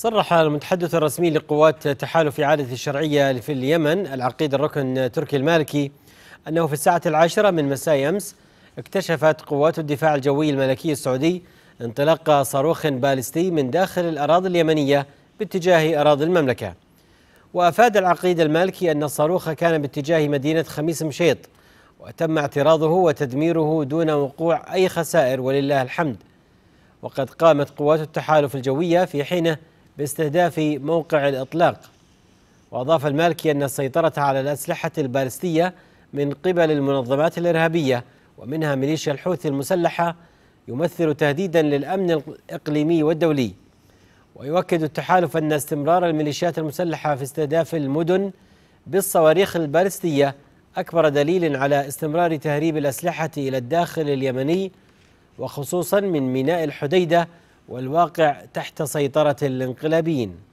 صرح المتحدث الرسمي لقوات تحالف إعادة الشرعية في اليمن العقيد الركن تركي المالكي أنه في الساعة العاشرة من مساء أمس اكتشفت قوات الدفاع الجوي الملكي السعودي انطلاق صاروخ باليستي من داخل الأراضي اليمنية باتجاه أراضي المملكة وأفاد العقيد المالكي أن الصاروخ كان باتجاه مدينة خميس مشيط وتم اعتراضه وتدميره دون وقوع أي خسائر ولله الحمد وقد قامت قوات التحالف الجوية في حينه باستهداف موقع الإطلاق وأضاف المالكي أن السيطرة على الأسلحة البالستية من قبل المنظمات الإرهابية ومنها ميليشيا الحوثي المسلحة يمثل تهديدا للأمن الإقليمي والدولي ويؤكد التحالف أن استمرار الميليشيات المسلحة في استهداف المدن بالصواريخ البالستية أكبر دليل على استمرار تهريب الأسلحة إلى الداخل اليمني وخصوصا من ميناء الحديدة والواقع تحت سيطرة الانقلابيين